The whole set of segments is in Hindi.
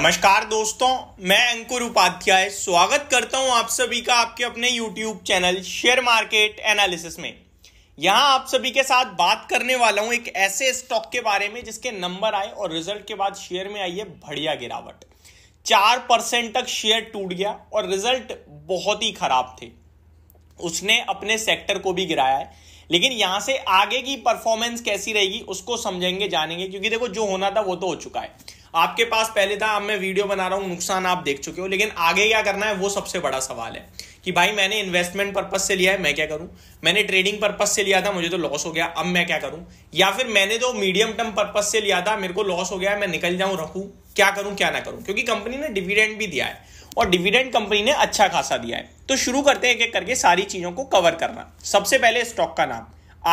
नमस्कार दोस्तों मैं अंकुर उपाध्याय स्वागत करता हूं आप सभी का आपके अपने YouTube channel share market analysis में यहां आप सभी के साथ बात करने वाला हूं एक ऐसे स्टॉक के बारे में जिसके नंबर आए और रिजल्ट के बाद शेयर में आई है बढ़िया गिरावट चार परसेंट तक शेयर टूट गया और रिजल्ट बहुत ही खराब थे उसने अपने सेक्टर को भी गिराया है लेकिन यहां से आगे की परफॉर्मेंस कैसी रहेगी उसको समझेंगे जानेंगे क्योंकि देखो जो होना था वो तो हो चुका है आपके पास पहले था अब मैं वीडियो बना रहा हूँ नुकसान आप देख चुके हो लेकिन आगे क्या करना है वो सबसे बड़ा सवाल है कि भाई मैंने इन्वेस्टमेंट पर्पज से लिया है मैं क्या करूं मैंने ट्रेडिंग पर्पज से लिया था मुझे तो लॉस हो गया अब मैं क्या करूं या फिर मैंने तो मीडियम टर्म पर्पज से लिया था मेरे को लॉस हो गया है मैं निकल जाऊं रखू क्या करूं क्या ना करूं क्योंकि कंपनी ने डिविडेंड भी दिया है और डिविडेंड कंपनी ने अच्छा खासा दिया है तो शुरू करते हैं एक एक करके सारी चीज़ों को कवर करना सबसे पहले स्टॉक का नाम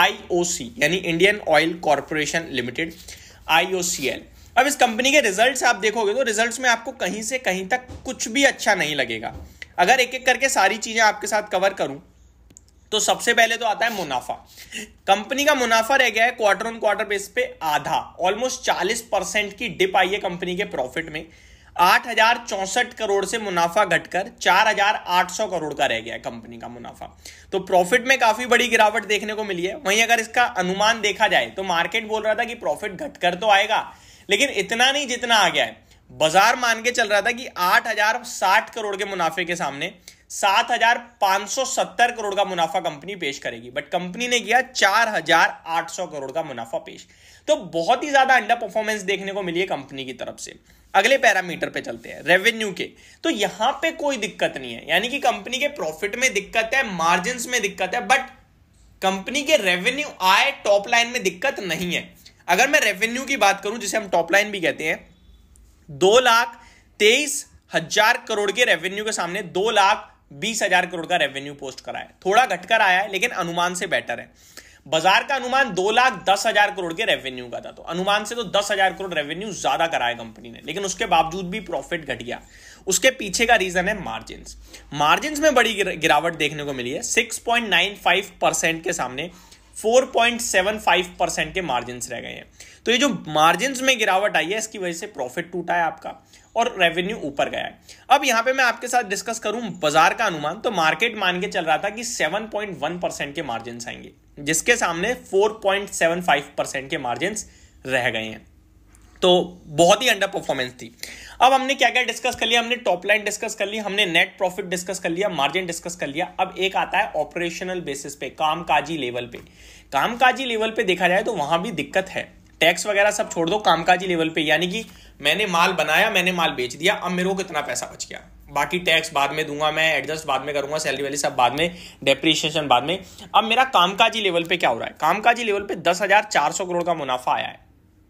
आईओसी यानी Indian Oil Corporation Limited IOCL अब इस कंपनी के रिजल्ट्स आप देखोगे तो रिजल्ट्स में आपको कहीं से कहीं तक कुछ भी अच्छा नहीं लगेगा अगर एक एक करके सारी चीज़ें आपके साथ कवर करूं तो सबसे पहले तो आता है मुनाफा कंपनी का मुनाफा रह गया है क्वार्टर ऑन क्वार्टर बेस पे आधा ऑलमोस्ट चालीस परसेंट की डिप आई है कंपनी के प्रॉफिट में आठ हजार चौसठ करोड़ से मुनाफा घटकर चार हजार आठ सौ करोड़ का रह गया है कंपनी का मुनाफा तो प्रॉफिट में काफी बड़ी गिरावट देखने को मिली है वहीं अगर इसका अनुमान देखा जाए तो मार्केट बोल रहा था कि प्रॉफिट घटकर तो आएगा लेकिन इतना नहीं जितना आ गया है बाजार मान के चल रहा था कि आठ हजार साठ करोड़ के मुनाफे के सामने सात हजार पांच सौ सत्तर करोड़ का मुनाफा कंपनी पेश करेगी बट कंपनी ने किया चार हजार आठ सौ करोड़ का मुनाफा पेश तो बहुत ही ज्यादा अंडर परफॉर्मेंस देखने को मिली है कंपनी की तरफ से अगले पैरामीटर पे चलते हैं रेवेन्यू के तो यहां पे कोई दिक्कत नहीं है यानी कि कंपनी के प्रॉफिट में दिक्कत है मार्जिन में दिक्कत है बट कंपनी के रेवेन्यू आए टॉप लाइन में दिक्कत नहीं है अगर मैं रेवेन्यू की बात करूं जिसे हम टॉप लाइन भी कहते हैं दो लाख तेईस हजार करोड़ के रेवेन्यू के सामने दो लाख बीस हजार करोड़ का रेवेन्यू पोस्ट कराया है थोड़ा घटकर आया है लेकिन अनुमान से बेटर है बाजार का अनुमान दो लाख दस हजार करोड़ के रेवेन्यू का था तो अनुमान से तो दस हजार करोड़ रेवेन्यू ज्यादा कराया कंपनी ने लेकिन उसके बावजूद भी प्रॉफिट घट गया उसके पीछे का रीजन है मार्जिन मार्जिन में बड़ी गिरावट देखने को मिली है six point nine five percent के सामने 4.75 परसेंट के मार्जिन रह गए हैं तो ये जो मार्जिन में गिरावट आई है इसकी वजह से प्रॉफिट टूटा है आपका और रेवेन्यू ऊपर गया है अब यहां पे मैं आपके साथ डिस्कस करूं बाजार का अनुमान तो मार्केट मान के चल रहा था कि 7.1 परसेंट के मार्जिन आएंगे जिसके सामने 4.75 परसेंट के मार्जिन रह गए हैं तो बहुत ही अंडर परफॉर्मेंस थी अब हमने क्या क्या डिस्कस कर लिया हमने टॉप लाइन डिस्कस कर लिया हमने नेट प्रॉफिट डिस्कस कर लिया मार्जिन डिस्कस कर लिया अब एक आता है ऑपरेशनल बेसिस पे कामकाजी लेवल पे कामकाजी लेवल पे देखा जाए तो वहां भी दिक्कत है टैक्स वगैरह सब छोड़ दो कामकाजी लेवल पे यानी कि मैंने माल बनाया मैंने माल बेच दिया अब मेरे को कितना पैसा बच गया बाकी टैक्स बाद में दूंगा मैं एडजस्ट बाद में करूंगा सैलरी वाली सब बाद में डेप्रिशिएशन बाद में अब मेरा कामकाजी लेवल पे क्या हो रहा है कामकाजी लेवल पे दस हजार चार सौ करोड़ का मुनाफा आया है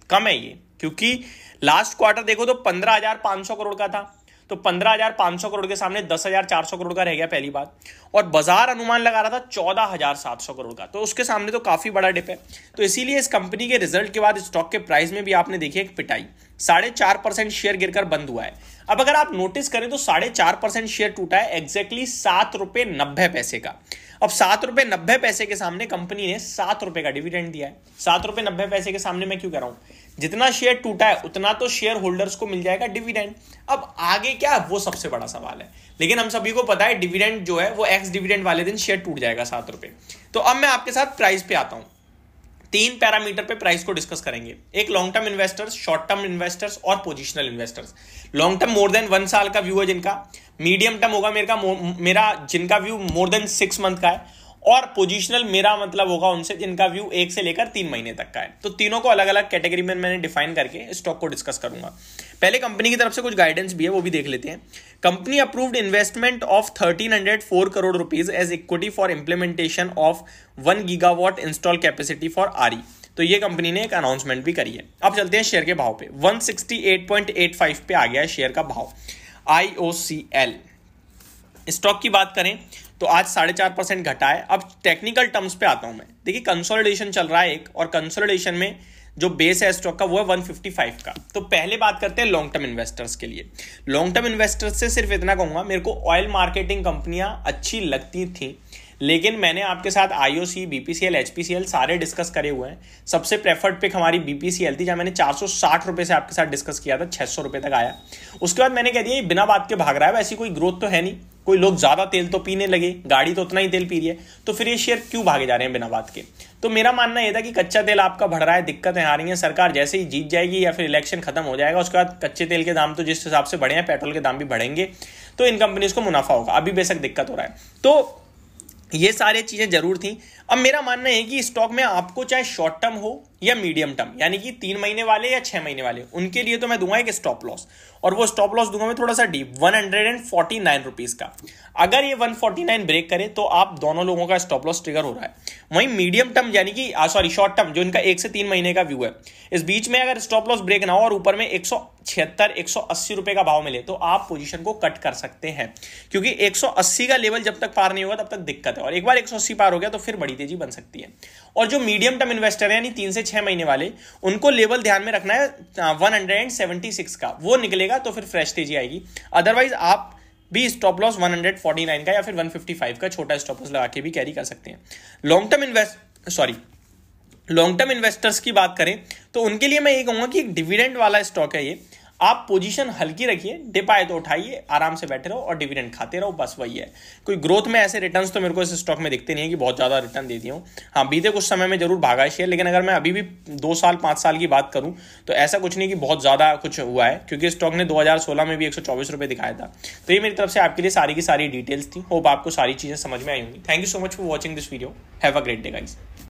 कम है ये क्योंकि लास्ट क्वार्टर देखो तो पंद्रह हजार पांच सौ करोड़ का था तो पंद्रह हजार पांच सौ करोड़ के सामने दस हजार चार सौ करोड़ का रह गया पहली बार और बाजार अनुमान लगा रहा था चौदह हजार सात सौ करोड़ का तो उसके सामने तो काफी बड़ा डिप है तो इसीलिए इस कंपनी के रिजल्ट के बाद स्टॉक के प्राइस में भी आपने देखी एक पिटाई साढ़े चार परसेंट शेयर गिरकर बंद हुआ है अब अगर आप नोटिस करें तो साढ़े चार परसेंट शेयर टूटा है एग्जैक्टली सात रुपए नब्बे पैसे का अब सात रुपए नब्बे पैसे के सामने कंपनी ने सात रुपए का डिविडेंड दिया है सात रुपये नब्बे पैसे के सामने मैं क्यों कर रहा हूं जितना शेयर टूटा है उतना तो शेयर होल्डर्स को मिल जाएगा डिविडेंड अब आगे क्या वो सबसे बड़ा सवाल है लेकिन हम सभी को पता है डिविडेंड जो है वो एक्स डिविडेंड वाले दिन शेयर टूट जाएगा सात रुपए तो अब मैं आपके साथ प्राइस पे आता हूं तीन पैरामीटर पे प्राइस को डिस्कस करेंगे एक long term investors short term investors और positional investors long term more than one साल का व्यू है जिनका मीडियम टर्म होगा मेरे का मेरा जिनका view more than six month का है और पोजिशनल मेरा मतलब होगा उनसे जिनका व्यू एक से लेकर तीन महीने तक का है तो तीनों को अलग अलग कैटेगरी में मैंने डिफाइन करके स्टॉक को डिस्कस करूंगा पहले कंपनी की तरफ से कुछ गाइडेंस भी है वो भी देख लेते हैं company approved investment of thirteen hundred four crore rupees as equity for implementation of one gigawatt install capacity for आरी तो ये कंपनी ने एक अनाउंसमेंट भी करी है अब चलते हैं शेयर के भाव पे 168.85 पे आ गया है शेयर का भाव आई स्टॉक की बात करें तो आज साढ़े चार परसेंट घटा है अब टेक्निकल टर्म्स पे आता हूं मैं देखिए कंसोलिडेशन चल रहा है एक और कंसोलिडेशन में जो बेस है स्टॉक का वो है 155 का तो पहले बात करते हैं लॉन्ग टर्म इन्वेस्टर्स के लिए लॉन्ग टर्म इन्वेस्टर्स से सिर्फ इतना कहूंगा मेरे को ऑयल मार्केटिंग कंपनियां अच्छी लगती थी लेकिन मैंने आपके साथ आईओ सी बीपीसीएल एचपीसीएल सारे डिस्कस करे हुए हैं सबसे प्रेफर्ड पिक हमारी बीपीसीएल थी जहां मैंने चार सौ साठ रुपए से आपके साथ डिस्कस किया था छह सौ रुपए तक आया उसके बाद मैंने कह दिया ये बिना बात के भाग रहा है वैसी कोई ग्रोथ तो है नहीं कोई लोग ज़्यादा तेल तो पीने लगे गाड़ी तो उतना ही तेल पी रही है तो फिर ये शेयर क्यों भागे जा रहे हैं बिना बात के तो मेरा मानना यह था कि कच्चा तेल आपका बढ़ रहा है दिक्कतें आ रही हैं सरकार जैसे ही जीत जाएगी या फिर इलेक्शन खत्म हो जाएगा उसके बाद कच्चे तेल के दाम तो जिस हिसाब से बढ़े हैं पेट्रोल के दाम भी बढ़ेंगे तो इन कंपनीज को मुनाफा होगा अभी बेशक दिक्कत हो रहा है तो ये सारी चीज़ें जरूर थी अब मेरा मानना है कि स्टॉक में आपको चाहे शॉर्ट टर्म हो या मीडियम टर्म यानी कि तीन महीने वाले या छह महीने वाले उनके लिए तो मैं दूंगा एक स्टॉप लॉस और वो स्टॉप लॉस दूंगा मैं थोड़ा सा deep one hundred and forty nine rupees का अगर ये वन फोर्टी नाइन ब्रेक करे तो आप दोनों लोगों का स्टॉप लॉस ट्रिगर हो रहा है वहीं मीडियम टर्म यानी कि सॉरी शॉर्ट टर्म जो इनका एक से तीन महीने का व्यू है इस बीच में अगर स्टॉप लॉस ब्रेक ना हो और ऊपर में एक सौ छिहत्तर एक सौ अस्सी रुपए का भाव मिले तो आप पोजिशन को कट कर सकते हैं क्योंकि एक सौ अस्सी का लेवल जब तक पार नहीं होगा तब तक दिक्कत है और एक बार एक सौ अस्सी पार हो गया तो फिर बड़ी तेजी बन सकती है और जो मीडियम टर्म इन्वेस्टर है यानी तीन से छह महीने वाले उनको लेवल ध्यान में रखना है one hundred and seventy six का वो निकलेगा तो फिर फ्रेश तेजी आएगी अदरवाइज आप भी stop loss one hundred forty nine का या फिर फाइव का छोटा स्टॉप लॉस लगा के भी कैरी कर सकते हैं long term invest sorry long term investors की बात करें तो उनके लिए मैं ये कहूंगा कि एक डिविडेंड वाला स्टॉक है ये आप पोजीशन हल्की रखिए डिप आए तो उठाइए आराम से बैठे रहो और डिविडेंड खाते रहो बस वही है कोई ग्रोथ में ऐसे रिटर्न्स तो मेरे को इस स्टॉक में दिखते नहीं है कि बहुत ज़्यादा रिटर्न दे दिया हूँ हाँ बीते कुछ समय में जरूर भागा शेयर लेकिन अगर मैं अभी भी दो साल पाँच साल की बात करूँ तो ऐसा कुछ नहीं कि बहुत ज़्यादा कुछ हुआ है क्योंकि स्टॉक ने दो में भी एक रुपये दिखाया था तो ये मेरी तरफ से आपके लिए सारी की सारी डिटेल्स थी होप आपको सारी चीज़ें समझ में आई होंगी thank you so much for watching this video have a great day guys